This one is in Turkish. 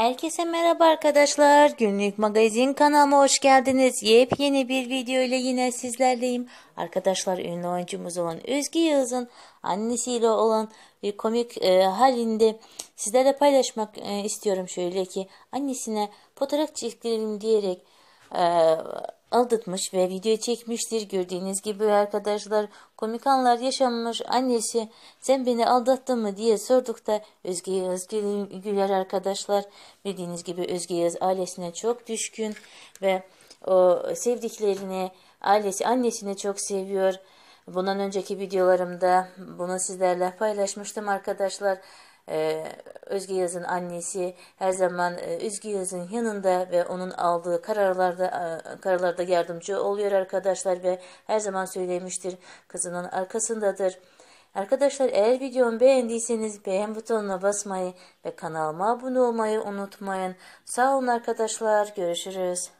Herkese merhaba arkadaşlar. Günlük magazin kanalıma hoş geldiniz. Yepyeni bir video ile yine sizlerleyim. Arkadaşlar ünlü oyuncumuz olan Özge Yıldız'ın annesiyle olan bir komik e, halinde sizlerle paylaşmak e, istiyorum. Şöyle ki annesine fotoğraf çektirelim diyerek e, aldatmış ve video çekmiştir. Gördüğünüz gibi arkadaşlar komik anlar yaşanmış. Annesi sen beni aldattın mı diye sordukta Özge Yağız güler arkadaşlar. Bildiğiniz gibi Özge Yağız ailesine çok düşkün ve o sevdiklerini ailesi annesini çok seviyor. Bundan önceki videolarımda bunu sizlerle paylaşmıştım arkadaşlar. Ee, Özge Yaz'ın annesi her zaman e, Özge Yaz'ın yanında ve onun aldığı kararlarda e, kararlarda yardımcı oluyor arkadaşlar ve her zaman söylemiştir kızının arkasındadır. Arkadaşlar eğer videomu beğendiyseniz beğen butonuna basmayı ve kanalıma abone olmayı unutmayın. Sağ olun arkadaşlar görüşürüz.